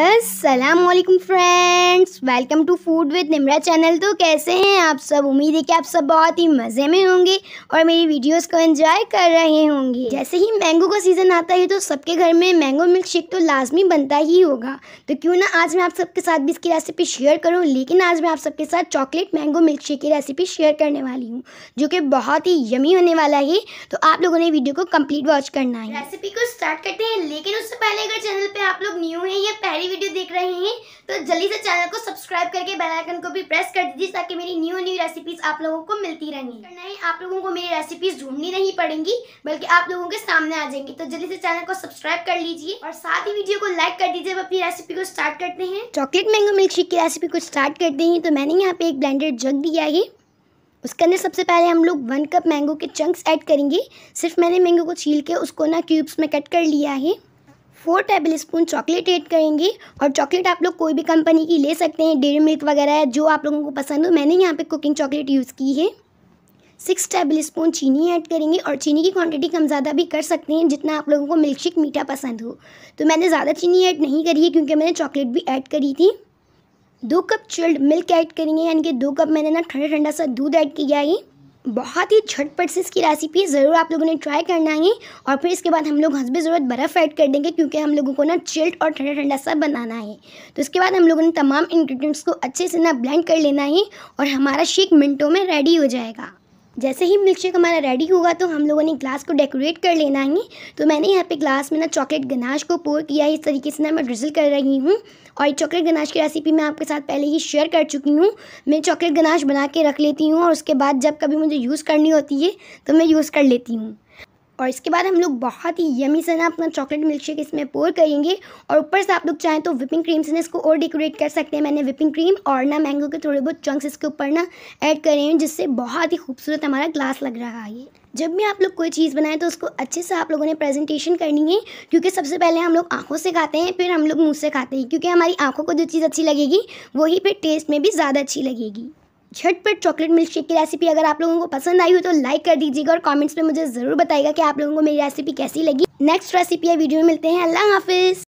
Aslam friends welcome to food with Nimra channel तो कैसे हैं आप सब उम्मीद है कि आप सब बहुत ही मज़े में होंगे और मेरी वीडियोस को एंजॉय कर रहे होंगे जैसे ही मैंगो का सीज़न आता है तो सबके घर में मैंगो मिल्क शेक तो लाजमी बनता ही होगा तो क्यों ना आज मैं आप सबके साथ भी इसकी रेसिपी शेयर करूँ लेकिन आज मैं आप सबके साथ चॉकलेट मैंगो मिल्क शेक की रेसिपी शेयर करने वाली हूँ जो कि बहुत ही यमी होने वाला है तो आप लोगों ने वीडियो को कम्प्लीट वॉच करना है रेसिपी को स्टार्ट करते हैं लेकिन उससे पहले अगर चैनल पर आप लोग न्यू हैं या पहले मेरी वीडियो देख रहे हैं तो जल्दी से चैनल को सब्सक्राइब करके बेल आइकन को भी प्रेस कर दीजिए ताकि मेरी न्यू न्यू रेसिपीज आप लोगों को मिलती रहेंगी नहीं आप लोगों को मेरी रेसिपीज ढूंढनी नहीं पड़ेंगी बल्कि आप लोगों के सामने आ जाएंगी तो जल्दी से चैनल को सब्सक्राइब कर लीजिए और साथ ही वीडियो को लाइक कर दीजिए अपनी रेसिपी को स्टार्ट करते हैं चॉकलेट मैंगो मिल्क शेक की रेसिपी को स्टार्ट करते हैं तो मैंने यहाँ पे एक ब्लेंडेड जग दिया है उसके अंदर सबसे पहले हम लोग वन कप मैंगो के चंक्स ऐड करेंगे सिर्फ मैंने मैंगो को छील के उसको ना क्यूब्स में कट कर लिया है four tablespoon chocolate add करेंगे और चॉकलेट आप लोग कोई भी कंपनी की ले सकते हैं डेरी मिल्क वगैरह है जो आप लोगों को पसंद हो मैंने यहाँ पे कुकिंग चॉकलेट यूज़ की है सिक्स टेबल स्पून चीनी ऐड करेंगे और चीनी की क्वांटिटी कम ज़्यादा भी कर सकते हैं जितना आप लोगों को मिल्क शेक मीठा पसंद हो तो मैंने ज़्यादा चीनी ऐड नहीं करी है क्योंकि मैंने चॉकलेट भी ऐड करी थी दो कप चिल्ड मिल्क ऐड करेंगे यानी कि दो कप मैंने ना ठंडा ठंडा सा दूध ऐड किया है बहुत ही झटपट से इसकी रेसिपी ज़रूर आप लोगों ने ट्राई करना है और फिर इसके बाद हम लोग हंस भी ज़रूरत बर्फ़ ऐड कर देंगे क्योंकि हम लोगों को ना चिल्ड और ठंडा ठंडा सा बनाना है तो इसके बाद हम लोगों ने तमाम इंग्रेडिएंट्स को अच्छे से ना ब्लेंड कर लेना है और हमारा शेक मिनटों में रेडी हो जाएगा जैसे ही मिल्क शेक हमारा रेडी होगा तो हम लोगों ने ग्लास को डेकोरेट कर लेना है तो मैंने यहाँ पे ग्लास में ना चॉकलेट गनाश को पोर किया है इस तरीके से ना मैं ड्रिजल कर रही हूँ और चॉकलेट गनाश की रेसिपी मैं आपके साथ पहले ही शेयर कर चुकी हूँ मैं चॉकलेट गनाश बना के रख लेती हूँ और उसके बाद जब कभी मुझे यूज़ करनी होती है तो मैं यूज़ कर लेती हूँ और इसके बाद हम लोग बहुत ही यमी से ना अपना चॉकलेट मिल्क शेक इसमें पोर करेंगे और ऊपर से आप लोग चाहें तो विपिंग क्रीम से ना इसको और डेकोरेट कर सकते हैं मैंने विपिंग क्रीम और ना मैंगो के थोड़े बहुत चंक्स इसके ऊपर ना ऐड करे हैं जिससे बहुत ही खूबसूरत हमारा ग्लास लग रहा है जब भी आप लोग कोई चीज़ बनाएं तो उसको अच्छे से आप लोगों ने प्रेजेंटेशन करनी है क्योंकि सबसे पहले हम लोग आँखों से खाते हैं फिर हम लोग मुँह से खाते हैं क्योंकि हमारी आँखों को जो चीज़ अच्छी लगेगी वही फिर टेस्ट में भी ज़्यादा अच्छी लगेगी झटपट चॉकलेट मिल्क शेक की रेसिपी अगर आप लोगों को पसंद आई हो तो लाइक कर दीजिएगा और कमेंट्स में मुझे ज़रूर बताएगा कि आप लोगों को मेरी रेसिपी कैसी लगी नेक्स्ट रेसिपी या वीडियो में मिलते हैं अल्लाह हाफिज़